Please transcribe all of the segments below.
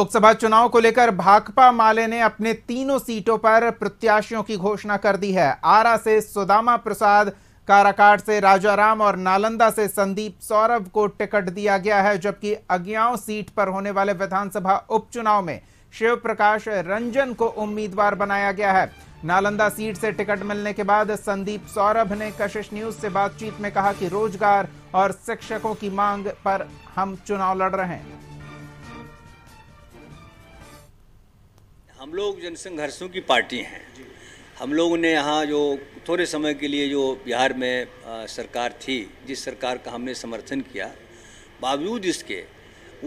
लोकसभा चुनाव को लेकर भाकपा माले ने अपने तीनों सीटों पर प्रत्याशियों की घोषणा कर दी है आरा से सुदामा प्रसाद काराकाट से राजाराम और नालंदा से संदीप सौरभ को टिकट दिया गया है जबकि अज्ञाओं सीट पर होने वाले विधानसभा उपचुनाव में शिव प्रकाश रंजन को उम्मीदवार बनाया गया है नालंदा सीट से टिकट मिलने के बाद संदीप सौरभ ने कशिश न्यूज से बातचीत में कहा कि रोजगार और शिक्षकों की मांग पर हम चुनाव लड़ रहे हैं हम लोग जनसंघर्षों की पार्टी हैं हम लोगों ने यहाँ जो थोड़े समय के लिए जो बिहार में सरकार थी जिस सरकार का हमने समर्थन किया बावजूद इसके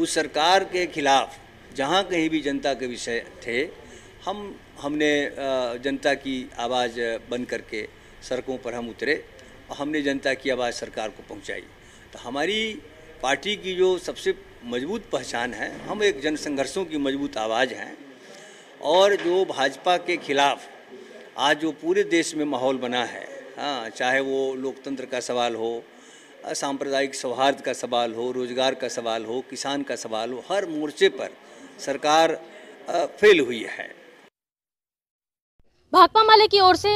उस सरकार के खिलाफ जहाँ कहीं भी जनता के विषय थे हम हमने जनता की आवाज़ बंद करके सड़कों पर हम उतरे और हमने जनता की आवाज़ सरकार को पहुंचाई तो हमारी पार्टी की जो सबसे मजबूत पहचान है हम एक जनसंघर्षों की मजबूत आवाज़ हैं और जो भाजपा के खिलाफ आज जो पूरे देश में माहौल बना है हाँ चाहे वो लोकतंत्र का सवाल हो सांप्रदायिक सौहार्द का सवाल हो रोजगार का सवाल हो किसान का सवाल हो हर मोर्चे पर सरकार फेल हुई है भाकपा माले की ओर से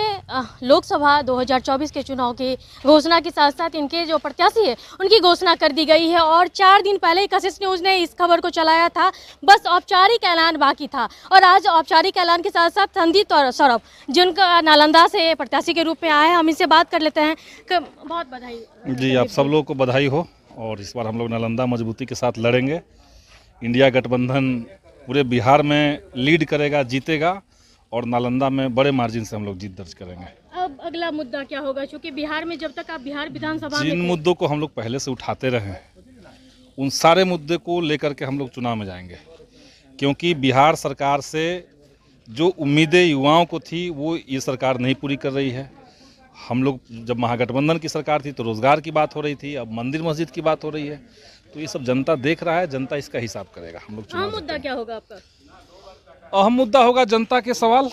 लोकसभा 2024 के चुनाव की घोषणा के साथ साथ इनके जो प्रत्याशी है उनकी घोषणा कर दी गई है और चार दिन पहले कशिश न्यूज़ ने इस खबर को चलाया था बस औपचारिक ऐलान बाकी था और आज औपचारिक ऐलान के साथ साथ संदीप और सौरभ जिनका नालंदा से प्रत्याशी के रूप में आए हैं हम इनसे बात कर लेते हैं बहुत बधाई जी आप सब लोग को बधाई हो और इस बार हम लोग नालंदा मजबूती के साथ लड़ेंगे इंडिया गठबंधन पूरे बिहार में लीड करेगा जीतेगा और नालंदा में बड़े मार्जिन से हम लोग जीत दर्ज करेंगे अब अगला मुद्दा क्या होगा क्योंकि बिहार में जब तक आप बिहार विधानसभा जिन मुद्दों को हम लोग पहले से उठाते रहे उन सारे मुद्दे को लेकर के हम लोग चुनाव में जाएंगे क्योंकि बिहार सरकार से जो उम्मीदें युवाओं को थी वो ये सरकार नहीं पूरी कर रही है हम लोग जब महागठबंधन की सरकार थी तो रोज़गार की बात हो रही थी अब मंदिर मस्जिद की बात हो रही है तो ये सब जनता देख रहा है जनता इसका हिसाब करेगा हम लोग हाँ, मुद्दा क्या होगा आपका अहम मुद्दा होगा जनता के सवाल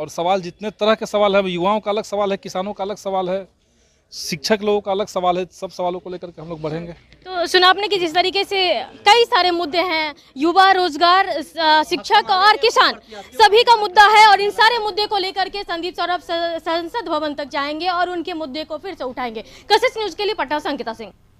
और सवाल जितने तरह के सवाल है युवाओं का अलग सवाल है किसानों का अलग सवाल है शिक्षक लोगों का अलग सवाल है सब सवालों को लेकर के हम लोग बढ़ेंगे तो सुना आपने कि जिस तरीके से कई सारे मुद्दे हैं युवा रोजगार शिक्षक और किसान सभी का मुद्दा है और इन सारे मुद्दे को लेकर के संदीप सौरभ संसद भवन तक जाएंगे और उनके मुद्दे को फिर से उठाएंगे कशिश न्यूज के लिए पटना संकिता सिंह